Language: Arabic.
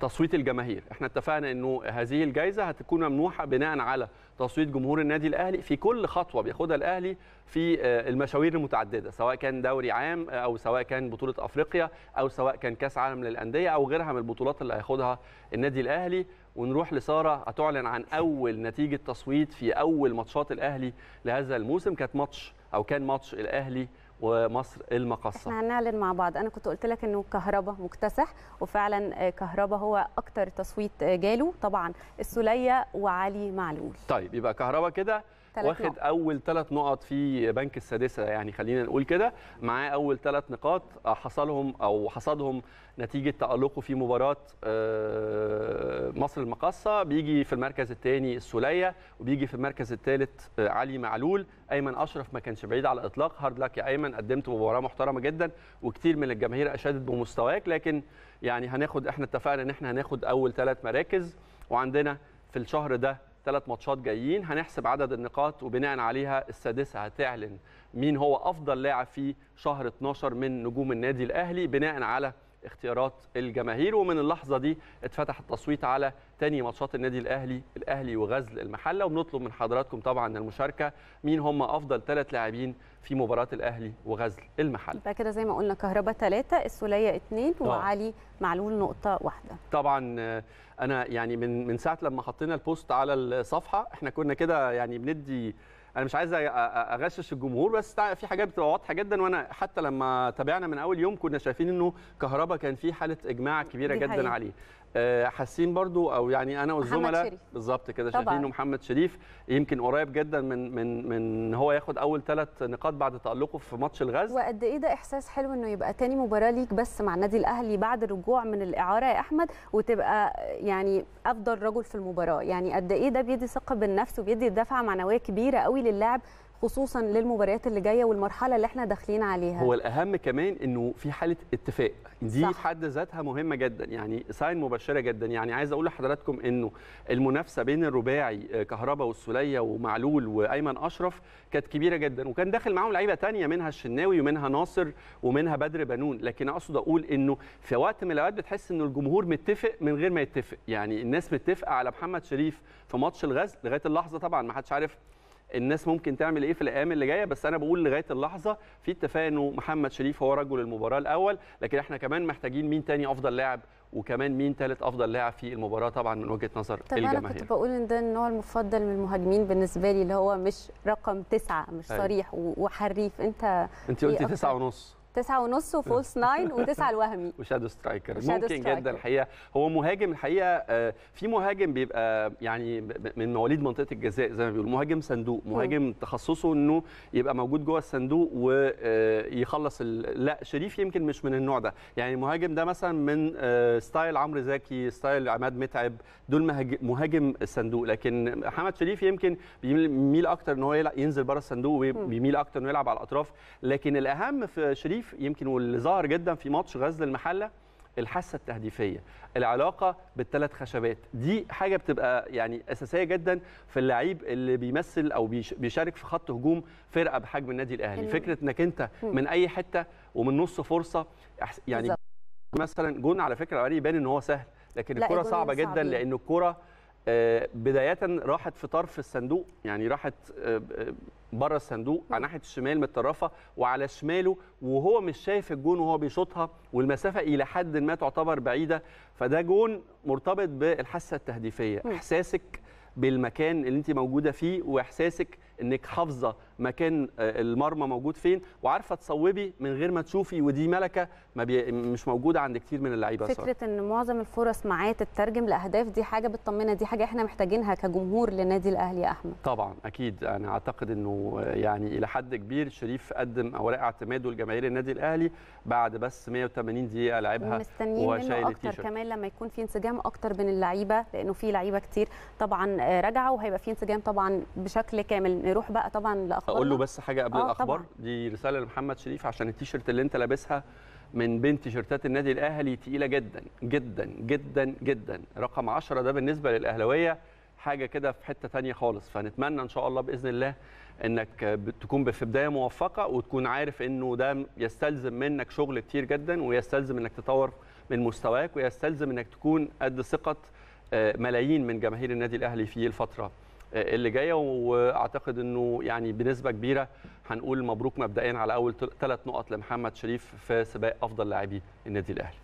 تصويت الجماهير احنا اتفقنا انه هذه الجائزه هتكون ممنوحه بناء على تصويت جمهور النادي الاهلي في كل خطوه بياخدها الاهلي في آه، المشاوير المتعدده سواء كان دوري عام او سواء كان بطوله افريقيا او سواء كان كاس عالم للانديه او غيرها من البطولات اللي هياخدها النادي الاهلي ونروح لساره هتعلن عن اول نتيجه تصويت في اول ماتشات الاهلي لهذا الموسم كانت ماتش او كان ماتش الاهلي ومصر المقصه احنا هنعلن مع بعض انا كنت قلت لك انه كهربا مكتسح وفعلا كهربا هو اكتر تصويت جاله طبعا السليه وعلي معلول طيب يبقى كهربا كده واخد نقط. اول ثلاث نقط في بنك السادسه يعني خلينا نقول كده معاه اول ثلاث نقاط آه، حصلهم او حصدهم نتيجه تالقه في مباراه آه، مصر المقصه بيجي في المركز الثاني السوليه وبيجي في المركز الثالث آه، علي معلول ايمن اشرف ما كانش بعيد على الاطلاق هارد لك يا ايمن قدمت مباراه محترمه جدا وكثير من الجماهير اشادت بمستواك لكن يعني هناخد احنا اتفقنا ان احنا هناخد اول ثلاث مراكز وعندنا في الشهر ده ثلاث ماتشات جايين هنحسب عدد النقاط وبناء عليها السادسه هتعلن مين هو افضل لاعب في شهر 12 من نجوم النادي الاهلي بناء على اختيارات الجماهير ومن اللحظه دي اتفتح التصويت على تاني ماتشات النادي الاهلي الاهلي وغزل المحله وبنطلب من حضراتكم طبعا المشاركه مين هم افضل ثلاث لاعبين في مباراه الاهلي وغزل المحله يبقى كده زي ما قلنا كهربا ثلاثه السوليه اثنين آه. وعلي معلول نقطه واحده طبعا آه، انا يعني من من ساعه لما حطينا البوست على الصفحه احنا كنا كده يعني بندي انا مش عايز اغشش الجمهور بس في حاجات بتبقى واضحه جدا وانا حتى لما تابعنا من اول يوم كنا شايفين انه كهربا كان في حاله اجماع كبيره جدا عليه آه، حاسين برضو او يعني انا والزملاء بالظبط كده شايفين انه محمد شريف يمكن قريب جدا من من من هو ياخد اول ثلاث نقاط بعد تالقه في ماتش الغاز وقد ايه ده احساس حلو انه يبقى تاني مباراه ليك بس مع النادي الاهلي بعد الرجوع من الاعاره يا احمد وتبقى يعني افضل رجل في المباراه يعني قد ايه ده بيدي ثقه بالنفس وبيدي دفعه معنويه كبيره قوي قوي للعب خصوصا للمباريات اللي جايه والمرحله اللي احنا داخلين عليها هو الاهم كمان انه في حاله اتفاق دي صح. حد ذاتها مهمه جدا يعني ساين مبشره جدا يعني عايز اقول لحضراتكم انه المنافسه بين الرباعي آه، كهربا والسوليه ومعلول وايمن اشرف كانت كبيره جدا وكان داخل معاهم لعيبه تانية منها الشناوي ومنها ناصر ومنها بدر بنون لكن اقصد اقول انه في وقت من الاوقات بتحس ان الجمهور متفق من غير ما يتفق يعني الناس متفقه على محمد شريف في ماتش الغزل لغايه اللحظه طبعا ما حدش عارف الناس ممكن تعمل ايه في الايام اللي جايه بس انا بقول لغايه اللحظه في اتفاق انه محمد شريف هو رجل المباراه الاول لكن احنا كمان محتاجين مين تاني افضل لاعب وكمان مين ثالث افضل لاعب في المباراه طبعا من وجهه نظر طب الجماهير انا كنت بقول ان ده النوع المفضل من المهاجمين بالنسبه لي اللي هو مش رقم تسعة مش أيوه. صريح وحريف انت انت قلتي إيه تسعة ونص تسعة ونص وفولس ناين وتسعة الوهمي وشادو سترايكر ممكن سترايكر. جدا الحقيقه هو مهاجم الحقيقه آه، في مهاجم بيبقى يعني من مواليد منطقه الجزاء زي ما بيقولوا مهاجم صندوق مهاجم م. تخصصه انه يبقى موجود جوه الصندوق ويخلص آه، لا شريف يمكن مش من النوع ده يعني المهاجم ده مثلا من آه، ستايل عمرو زكي ستايل عماد متعب دول مهاجم الصندوق لكن محمد شريف يمكن بيميل اكتر ان هو ينزل بره الصندوق وبيميل اكتر انه يلعب على الاطراف لكن الاهم في شريف التهديف يمكن واللي ظهر جدا في ماتش غزل المحله الحاسه التهديفيه العلاقه بالثلاث خشبات دي حاجه بتبقى يعني اساسيه جدا في اللعيب اللي بيمثل او بيشارك في خط هجوم فرقه بحجم النادي الاهلي فكره انك انت من اي حته ومن نص فرصه يعني مثلا جون على فكره يبان ان هو سهل لكن الكره صعبه جدا لان الكره آه، بدايه راحت في طرف الصندوق يعني راحت آه، آه، بره الصندوق على ناحيه الشمال متطرفه وعلى شماله وهو مش شايف الجون وهو بيشوطها والمسافه الى حد ما تعتبر بعيده فده جون مرتبط بالحاسه التهديفيه احساسك بالمكان اللي انت موجوده فيه واحساسك انك حافظه مكان آه، المرمى موجود فين وعارفه تصوبي من غير ما تشوفي ودي ملكه ما بي... مش موجوده عند كتير من اللعيبه فكره صار. ان معظم الفرص معاه تترجم لاهداف دي حاجه بتطمنا دي حاجه احنا محتاجينها كجمهور للنادي الاهلي يا احمد طبعا اكيد انا اعتقد انه آه، يعني الى حد كبير شريف قدم اوراق اعتماده لجماهير النادي الاهلي بعد بس 180 دقيقه لعبها وشايل اكتر كمان لما يكون في انسجام اكتر بين اللعيبه لانه في لعيبه كتير طبعا آه، رجعوا وهيبقى في انسجام طبعا بشكل كامل نروح بقى طبعا لاخبار اقول له بس حاجه قبل آه، الاخبار طبعا. دي رساله لمحمد شريف عشان التيشيرت اللي انت لابسها من بين تيشيرتات النادي الاهلي تقيله جدا جدا جدا جدا رقم 10 ده بالنسبه للاهلاويه حاجه كده في حته ثانيه خالص فنتمنى ان شاء الله باذن الله انك تكون في بدايه موفقه وتكون عارف انه ده يستلزم منك شغل كتير جدا ويستلزم انك تطور من مستواك ويستلزم انك تكون قد ثقه آه، ملايين من جماهير النادي الاهلي في الفتره اللي جايه واعتقد انه يعني بنسبه كبيره هنقول مبروك مبدئيا على اول ثلاث نقط لمحمد شريف في سباق افضل لاعبي النادي الاهلي